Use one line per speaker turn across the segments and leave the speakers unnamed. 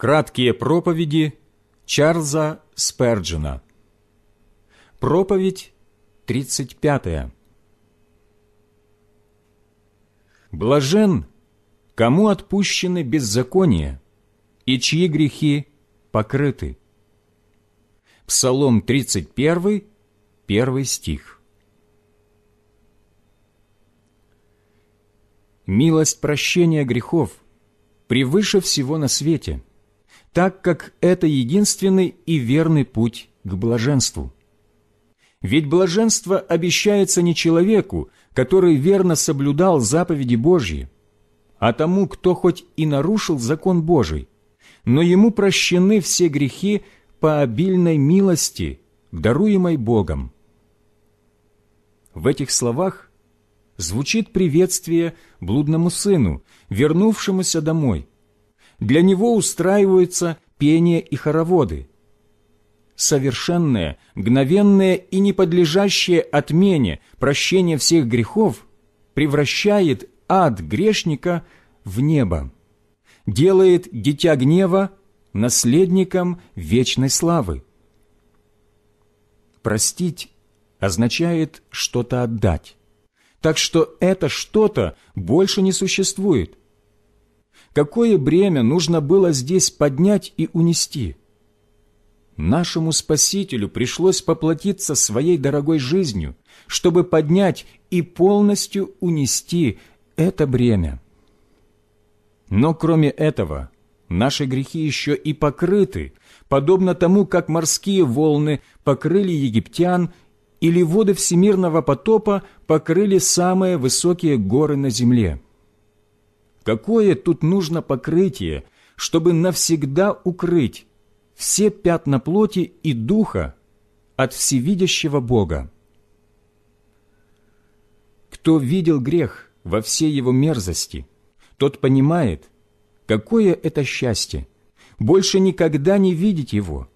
Краткие проповеди Чарльза Сперджина. Проповедь 35. Блажен, кому отпущены беззакония и чьи грехи покрыты. Псалом 31, 1 стих. Милость прощения грехов превыше всего на свете – так как это единственный и верный путь к блаженству. Ведь блаженство обещается не человеку, который верно соблюдал заповеди Божьи, а тому, кто хоть и нарушил закон Божий, но ему прощены все грехи по обильной милости, даруемой Богом. В этих словах звучит приветствие блудному сыну, вернувшемуся домой – для него устраиваются пение и хороводы. Совершенное, мгновенное и неподлежащее отмене прощение всех грехов превращает ад грешника в небо, делает дитя гнева наследником вечной славы. Простить означает что-то отдать. Так что это что-то больше не существует какое бремя нужно было здесь поднять и унести. Нашему Спасителю пришлось поплатиться своей дорогой жизнью, чтобы поднять и полностью унести это бремя. Но кроме этого, наши грехи еще и покрыты, подобно тому, как морские волны покрыли египтян или воды всемирного потопа покрыли самые высокие горы на земле. Какое тут нужно покрытие, чтобы навсегда укрыть все пятна плоти и духа от всевидящего Бога? Кто видел грех во всей его мерзости, тот понимает, какое это счастье, больше никогда не видеть его.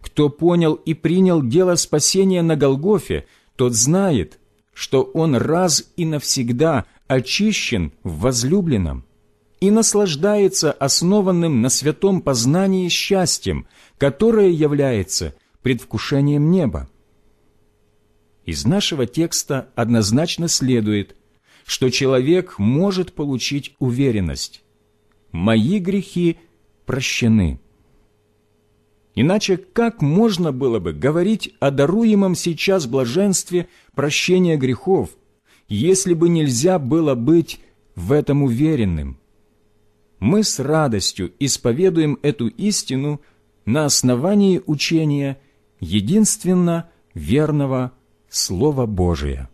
Кто понял и принял дело спасения на Голгофе, тот знает, что он раз и навсегда очищен в возлюбленном и наслаждается основанным на святом познании счастьем, которое является предвкушением неба. Из нашего текста однозначно следует, что человек может получить уверенность «Мои грехи прощены». Иначе как можно было бы говорить о даруемом сейчас блаженстве прощения грехов – если бы нельзя было быть в этом уверенным. Мы с радостью исповедуем эту истину на основании учения единственно верного Слова Божия.